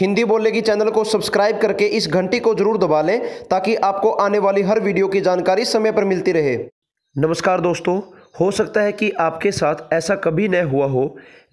हिंदी बोलने की चैनल को सब्सक्राइब करके इस घंटी को जरूर दबा लें ताकि आपको आने वाली हर वीडियो की जानकारी समय पर मिलती रहे नमस्कार दोस्तों हो सकता है कि आपके साथ ऐसा कभी न हुआ हो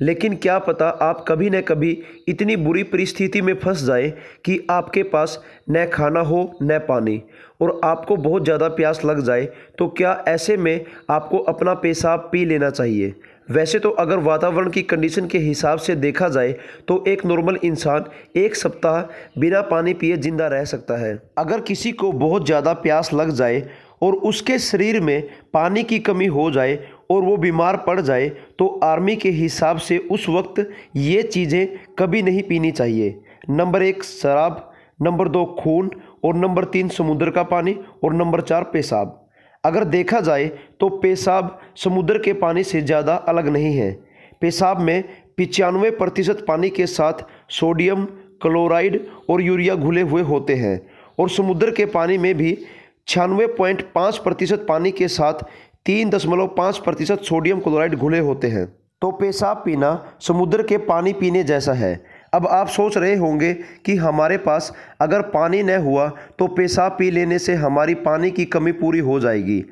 लेकिन क्या पता आप कभी न कभी इतनी बुरी परिस्थिति में फंस जाएं कि आपके पास न खाना हो न पानी और आपको बहुत ज़्यादा प्यास लग जाए तो क्या ऐसे में आपको अपना पेशाब पी लेना चाहिए वैसे तो अगर वातावरण की कंडीशन के हिसाब से देखा जाए तो एक नॉर्मल इंसान एक सप्ताह बिना पानी पिए जिंदा रह सकता है अगर किसी को बहुत ज़्यादा प्यास लग जाए और उसके शरीर में पानी की कमी हो जाए और वो बीमार पड़ जाए तो आर्मी के हिसाब से उस वक्त ये चीज़ें कभी नहीं पीनी चाहिए नंबर एक शराब नंबर दो खून और नंबर तीन समुद्र का पानी और नंबर चार पेशाब अगर देखा जाए तो पेशाब समुद्र के पानी से ज़्यादा अलग नहीं है पेशाब में पिचानवे प्रतिशत पानी के साथ सोडियम क्लोराइड और यूरिया घुले हुए होते हैं और समुद्र के पानी में भी छियानवे पॉइंट पाँच प्रतिशत पानी के साथ तीन दशमलव पाँच प्रतिशत सोडियम क्लोराइड घुले होते हैं तो पेशाब पीना समुद्र के पानी पीने जैसा है अब आप सोच रहे होंगे कि हमारे पास अगर पानी न हुआ तो पेशाब पी लेने से हमारी पानी की कमी पूरी हो जाएगी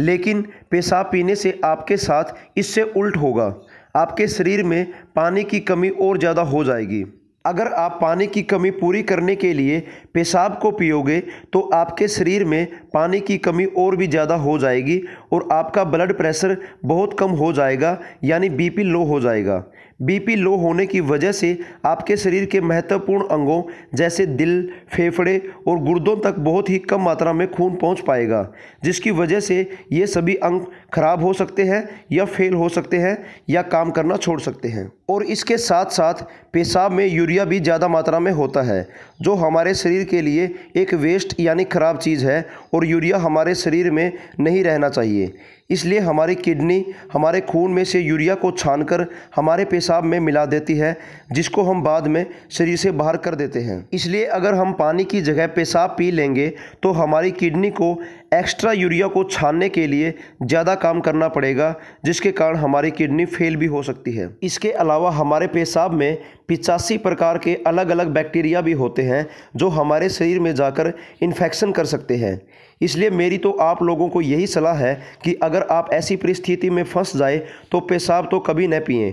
लेकिन पेशाब पीने से आपके साथ इससे उल्ट होगा आपके शरीर में पानी की कमी और ज़्यादा हो जाएगी अगर आप पानी की कमी पूरी करने के लिए पेशाब को पियोगे तो आपके शरीर में पानी की कमी और भी ज़्यादा हो जाएगी और आपका ब्लड प्रेशर बहुत कम हो जाएगा यानी बीपी लो हो जाएगा बीपी लो होने की वजह से आपके शरीर के महत्वपूर्ण अंगों जैसे दिल फेफड़े और गुर्दों तक बहुत ही कम मात्रा में खून पहुंच पाएगा जिसकी वजह से ये सभी अंग खराब हो सकते हैं या फेल हो सकते हैं या काम करना छोड़ सकते हैं और इसके साथ साथ पेशाब में यूरिया भी ज़्यादा मात्रा में होता है जो हमारे शरीर के लिए एक वेस्ट यानी ख़राब चीज़ है और यूरिया हमारे शरीर में नहीं रहना चाहिए России इसलिए हमारी किडनी हमारे खून में से यूरिया को छानकर हमारे पेशाब में मिला देती है जिसको हम बाद में शरीर से बाहर कर देते हैं इसलिए अगर हम पानी की जगह पेशाब पी लेंगे तो हमारी किडनी को एक्स्ट्रा यूरिया को छानने के लिए ज़्यादा काम करना पड़ेगा जिसके कारण हमारी किडनी फेल भी हो सकती है इसके अलावा हमारे पेशाब में पिचासी प्रकार के अलग अलग बैक्टीरिया भी होते हैं जो हमारे शरीर में जाकर इन्फेक्शन कर सकते हैं इसलिए मेरी तो आप लोगों को यही सलाह है कि अगर अगर आप ऐसी परिस्थिति में फंस जाए तो पेशाब तो कभी न पिए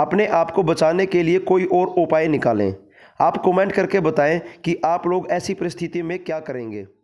अपने आप को बचाने के लिए कोई और उपाय निकालें आप कमेंट करके बताएं कि आप लोग ऐसी परिस्थिति में क्या करेंगे